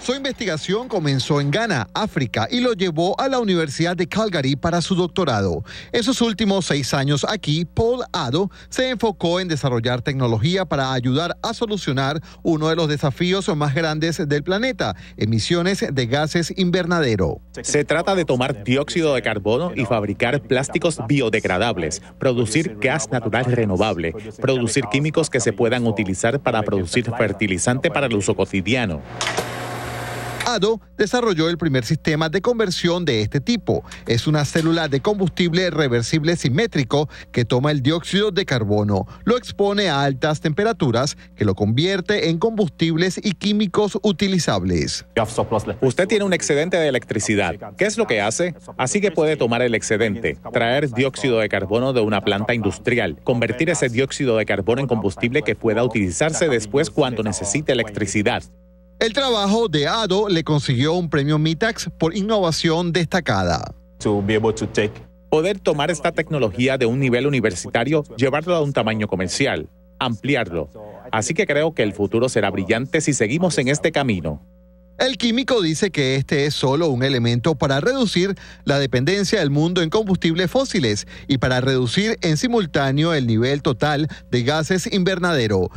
Su investigación comenzó en Ghana, África, y lo llevó a la Universidad de Calgary para su doctorado. En sus últimos seis años aquí, Paul Addo se enfocó en desarrollar tecnología para ayudar a solucionar uno de los desafíos más grandes del planeta, emisiones de gases invernadero. Se trata de tomar dióxido de carbono y fabricar plásticos biodegradables, producir gas natural renovable, producir químicos que se puedan utilizar para producir fertilizante para el uso cotidiano. ADO desarrolló el primer sistema de conversión de este tipo. Es una célula de combustible reversible simétrico que toma el dióxido de carbono, lo expone a altas temperaturas, que lo convierte en combustibles y químicos utilizables. Usted tiene un excedente de electricidad. ¿Qué es lo que hace? Así que puede tomar el excedente, traer dióxido de carbono de una planta industrial, convertir ese dióxido de carbono en combustible que pueda utilizarse después cuando necesite electricidad. El trabajo de Ado le consiguió un premio Mitax por innovación destacada. Poder tomar esta tecnología de un nivel universitario, llevarlo a un tamaño comercial, ampliarlo. Así que creo que el futuro será brillante si seguimos en este camino. El químico dice que este es solo un elemento para reducir la dependencia del mundo en combustibles fósiles y para reducir en simultáneo el nivel total de gases invernadero